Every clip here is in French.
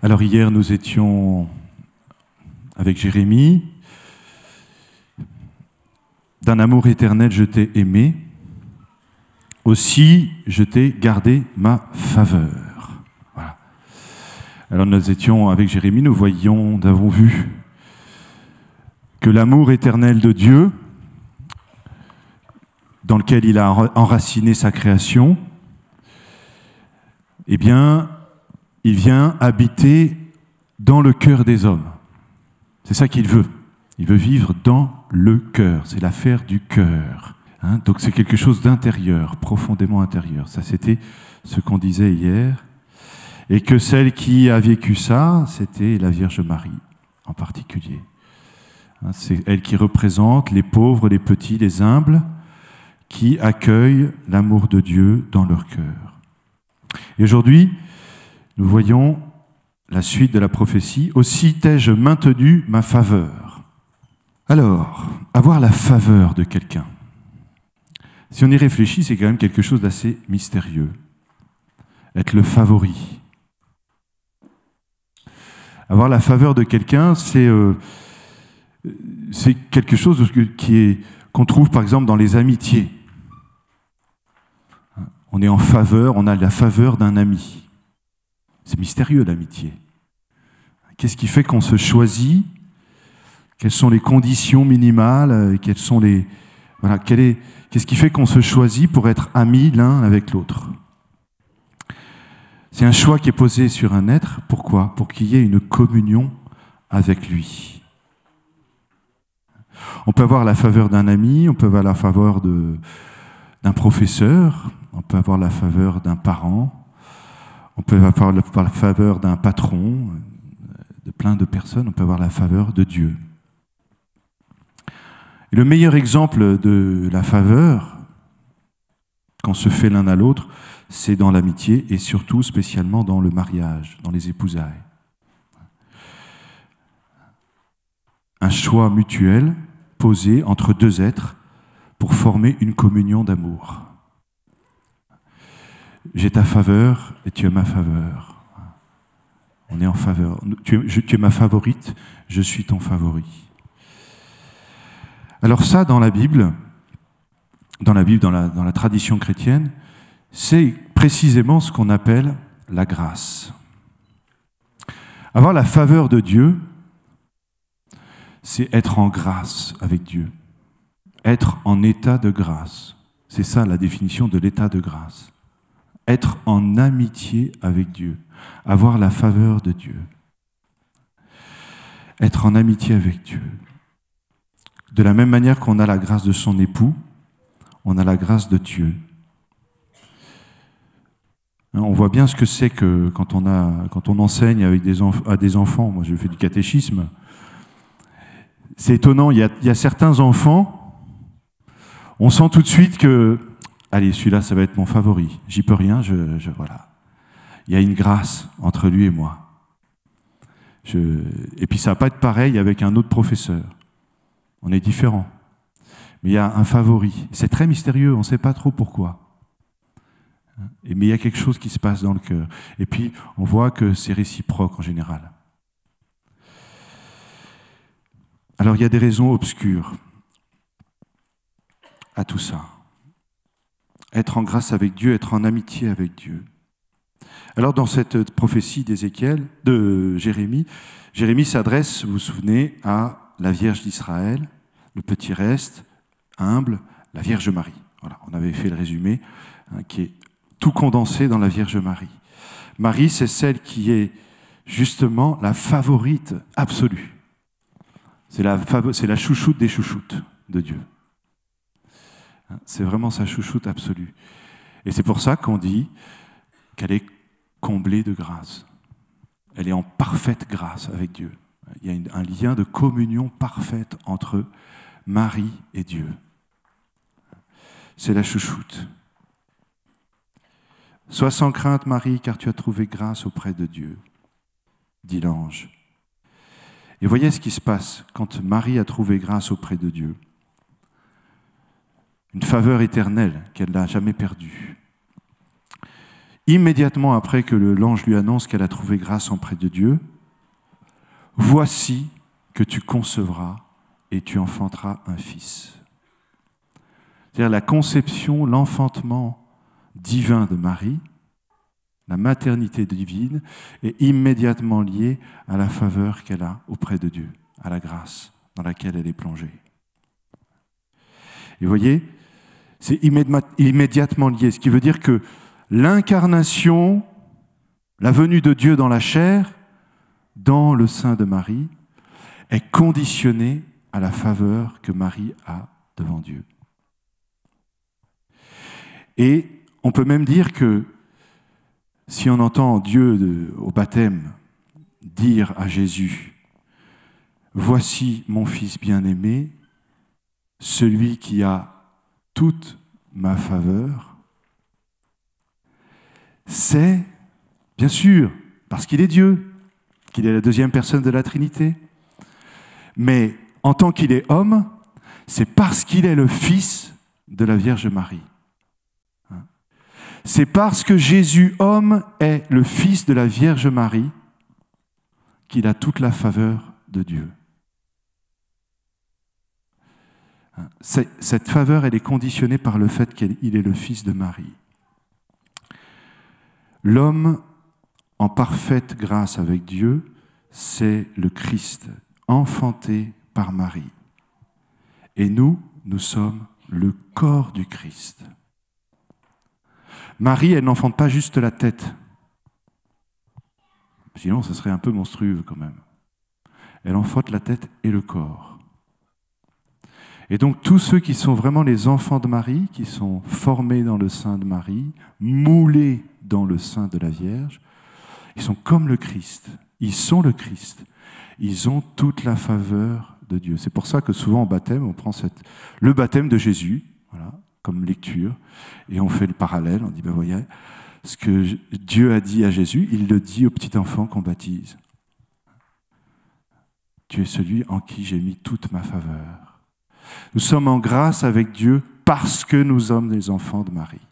Alors hier, nous étions avec Jérémie. D'un amour éternel, je t'ai aimé. Aussi, je t'ai gardé ma faveur. Voilà. Alors nous étions avec Jérémie, nous voyons, nous avons vu que l'amour éternel de Dieu, dans lequel il a enraciné sa création, eh bien, il vient habiter dans le cœur des hommes. C'est ça qu'il veut. Il veut vivre dans le cœur. C'est l'affaire du cœur. Hein. Donc c'est quelque chose d'intérieur, profondément intérieur. Ça, c'était ce qu'on disait hier. Et que celle qui a vécu ça, c'était la Vierge Marie en particulier. Hein, c'est elle qui représente les pauvres, les petits, les humbles, qui accueillent l'amour de Dieu dans leur cœur. Et aujourd'hui, nous voyons la suite de la prophétie. Aussi t'ai-je maintenu ma faveur. Alors, avoir la faveur de quelqu'un, si on y réfléchit, c'est quand même quelque chose d'assez mystérieux. Être le favori. Avoir la faveur de quelqu'un, c'est euh, quelque chose qu'on trouve par exemple dans les amitiés. On est en faveur, on a la faveur d'un ami. C'est mystérieux l'amitié. Qu'est-ce qui fait qu'on se choisit Quelles sont les conditions minimales euh, Quelles sont les voilà, Qu'est-ce qui fait qu'on se choisit pour être ami l'un avec l'autre C'est un choix qui est posé sur un être. Pourquoi Pour qu'il y ait une communion avec lui. On peut avoir la faveur d'un ami, on peut avoir la faveur d'un professeur, on peut avoir la faveur d'un parent, on peut avoir la, faveur d'un patron, euh, de plein de personnes, on peut avoir la faveur de Dieu. Et le meilleur exemple de la faveur qu'on se fait l'un à l'autre, c'est dans l'amitié et surtout spécialement dans le mariage, dans les épousailles. Un choix mutuel posé entre deux êtres pour former une communion d'amour j'ai ta faveur et tu es ma faveur. On est en faveur. Tu es, tu es ma favorite, je suis ton favori. Alors ça, dans la Bible, dans la Bible, dans la, dans la tradition chrétienne, c'est précisément ce qu'on appelle la grâce. Avoir la faveur de Dieu, c'est être en grâce avec Dieu, être en état de grâce. C'est ça la définition de l'état de grâce être en amitié avec Dieu, avoir la faveur de Dieu, être en amitié avec Dieu. De la même manière qu'on a la grâce de son époux, on a la grâce de Dieu. Hein, on voit bien ce que c'est que quand on, a, quand on enseigne avec des à des enfants, moi je fais du catéchisme, c'est étonnant, il il y, a, certains enfants, on sent tout de suite que allez, celui-là, ça va être mon favori. J'y peux rien, je, voilà. Il y a une grâce entre lui et moi. Je... Et puis ça va pas être pareil avec un autre professeur. On est différents. Mais il y a un favori. C'est très mystérieux, on ne sait pas trop pourquoi. mais il y a quelque chose qui se passe dans le cœur. Et puis, on voit que c'est réciproque en général. Alors, il y a des raisons obscures à tout ça être en grâce avec Dieu, être en amitié avec Dieu. Alors dans cette prophétie d'Ézéchiel, de Jérémie, Jérémie s'adresse, vous vous souvenez, à la Vierge d'Israël, le petit reste, humble, la Vierge Marie. Voilà, on avait fait le résumé, hein, qui est tout condensé dans la Vierge Marie. Marie, c'est celle qui est justement la favorite absolue. C'est la chouchoute des chouchoutes de Dieu. Hein, c'est vraiment sa chouchoute absolue. Et c'est pour ça qu'on dit qu'elle est comblée de grâce. Elle est en parfaite grâce avec Dieu. Il y a un lien de communion parfaite entre Marie et Dieu. C'est la chouchoute. Sois sans crainte, Marie, car tu as trouvé grâce auprès de Dieu, dit l'ange. Et voyez ce qui se passe quand Marie a trouvé grâce auprès de Dieu une faveur éternelle qu'elle n'a jamais perdue. Immédiatement après que l'ange lui annonce qu'elle a trouvé grâce auprès de Dieu, voici que tu concevras et tu enfanteras un fils. C'est-à-dire la conception, l'enfantement divin de Marie, la maternité divine, est immédiatement liée à la faveur qu'elle a auprès de Dieu, à la grâce dans laquelle elle est plongée. Et vous voyez, c'est immédiatement lié, ce qui veut dire que l'incarnation, la venue de Dieu dans la chair, dans le sein de Marie, est conditionnée à la faveur que Marie a devant Dieu. Et on peut même dire que si on entend Dieu au baptême dire à Jésus, Voici mon Fils bien-aimé, celui qui a toute ma faveur, c'est, bien sûr, parce qu'il est Dieu, qu'il est la deuxième personne de la Trinité, mais en tant qu'il est homme, c'est parce qu'il est le Fils de la Vierge Marie. Hein. C'est parce que Jésus, homme, est le Fils de la Vierge Marie qu'il a toute la faveur de Dieu. Cette faveur, elle est conditionnée par le fait qu'il est le fils de Marie. L'homme en parfaite grâce avec Dieu, c'est le Christ, enfanté par Marie. Et nous, nous sommes le corps du Christ. Marie, elle n'enfante pas juste la tête. Sinon, ce serait un peu monstrueux quand même. Elle enfante la tête et le corps. Et donc tous ceux qui sont vraiment les enfants de Marie, qui sont formés dans le sein de Marie, moulés dans le sein de la Vierge, ils sont comme le Christ. Ils sont le Christ. Ils ont toute la faveur de Dieu. C'est pour ça que souvent en baptême, on prend le baptême de Jésus, voilà, comme lecture, et on fait le parallèle. On dit, ben voyez, ce que Dieu a dit à Jésus, il le dit au petit enfant qu'on baptise. Tu es celui en qui j'ai mis toute ma faveur. Nous sommes en grâce avec Dieu parce que nous sommes des enfants de Marie.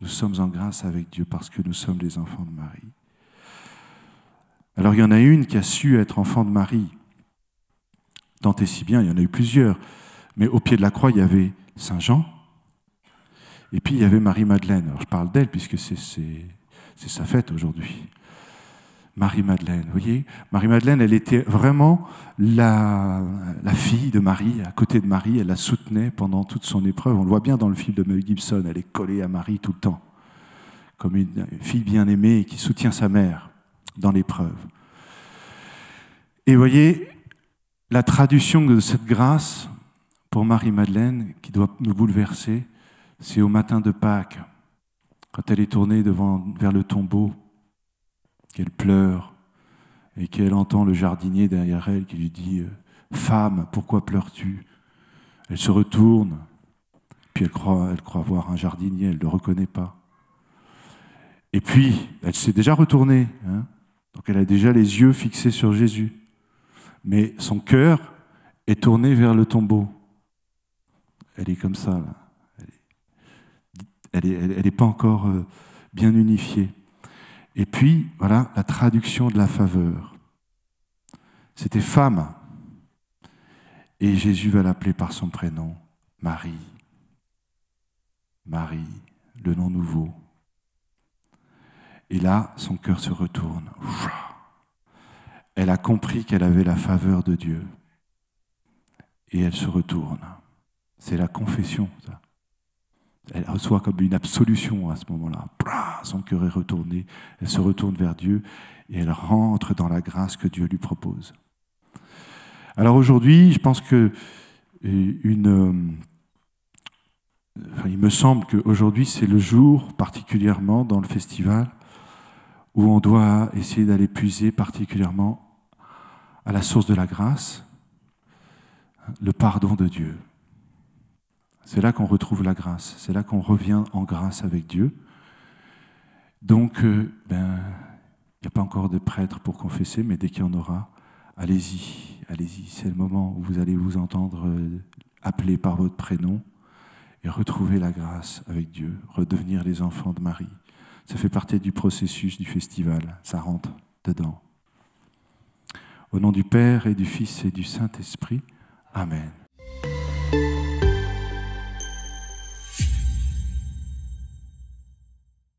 Nous sommes en grâce avec Dieu parce que nous sommes des enfants de Marie. Alors il y en a une qui a su être enfant de Marie. Tant et si bien, il y en a eu plusieurs. Mais au pied de la croix, il y avait Saint Jean. Et puis il y avait Marie-Madeleine. Alors je parle d'elle puisque c'est sa fête aujourd'hui. Marie-Madeleine. Vous voyez, Marie-Madeleine, elle était vraiment la, fille de Marie, à côté de Marie, elle la soutenait pendant toute son épreuve. On le voit bien dans le film de Mel Gibson, elle est collée à Marie tout le temps, comme une, fille bien-aimée qui soutient sa mère dans l'épreuve. Et vous voyez, la traduction de cette grâce pour Marie-Madeleine, qui doit nous bouleverser, c'est au matin de Pâques, quand elle est tournée devant, vers le tombeau qu'elle pleure et qu'elle entend le jardinier derrière elle qui lui dit euh, ⁇ Femme, pourquoi pleures-tu ?⁇ Elle se retourne, puis elle croit, elle croit voir un jardinier, elle ne le reconnaît pas. Et puis, elle s'est déjà retournée, hein. donc elle a déjà les yeux fixés sur Jésus, mais son cœur est tourné vers le tombeau. Elle est comme ça, là. Elle n'est est, elle pas encore euh, bien unifiée. Et puis, voilà, la traduction de la faveur. C'était femme. Et Jésus va l'appeler par son prénom, Marie. Marie, le nom nouveau. Et là, son cœur se retourne. Elle a compris qu'elle avait la faveur de Dieu. Et elle se retourne. C'est la confession, ça elle reçoit comme une absolution à ce moment-là. Son cœur est retourné, elle se retourne vers Dieu et elle rentre dans la grâce que Dieu lui propose. Alors aujourd'hui, je pense que euh, une, euh, il me semble qu'aujourd'hui c'est le jour particulièrement dans le festival où on doit essayer d'aller puiser particulièrement à la source de la grâce, hein, le pardon de Dieu. C'est là qu'on retrouve la grâce, c'est là qu'on revient en grâce avec Dieu. Donc, il euh, n'y ben, a pas encore de prêtre pour confesser, mais dès qu'il y en aura, allez-y, allez-y. C'est le moment où vous allez vous entendre euh, appeler par votre prénom et retrouver la grâce avec Dieu, redevenir les enfants de Marie. Ça fait partie du processus du festival, ça rentre dedans. Au nom du Père et du Fils et du Saint-Esprit, Amen.